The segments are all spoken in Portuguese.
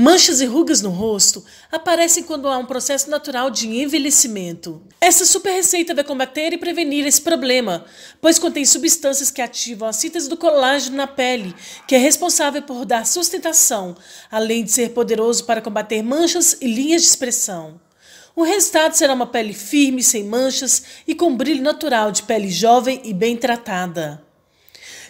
Manchas e rugas no rosto aparecem quando há um processo natural de envelhecimento. Essa super receita vai combater e prevenir esse problema, pois contém substâncias que ativam a síntese do colágeno na pele, que é responsável por dar sustentação, além de ser poderoso para combater manchas e linhas de expressão. O resultado será uma pele firme, sem manchas e com brilho natural de pele jovem e bem tratada.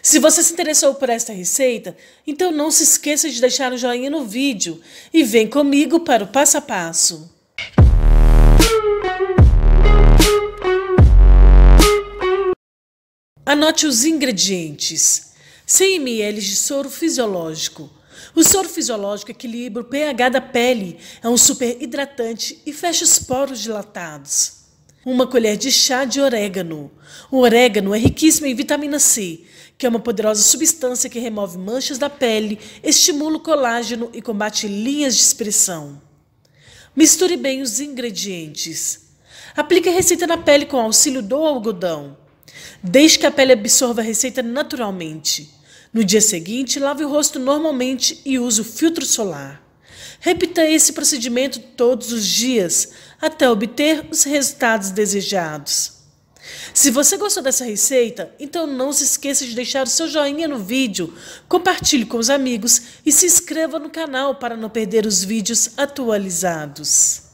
Se você se interessou por esta receita, então não se esqueça de deixar um joinha no vídeo e vem comigo para o passo a passo. Anote os ingredientes. 100 ml de soro fisiológico. O soro fisiológico equilibra o pH da pele, é um super hidratante e fecha os poros dilatados uma colher de chá de orégano. O orégano é riquíssimo em vitamina C, que é uma poderosa substância que remove manchas da pele, estimula o colágeno e combate linhas de expressão. Misture bem os ingredientes. Aplique a receita na pele com auxílio do algodão. Deixe que a pele absorva a receita naturalmente. No dia seguinte, lave o rosto normalmente e use o filtro solar. Repita esse procedimento todos os dias, até obter os resultados desejados. Se você gostou dessa receita, então não se esqueça de deixar o seu joinha no vídeo, compartilhe com os amigos e se inscreva no canal para não perder os vídeos atualizados.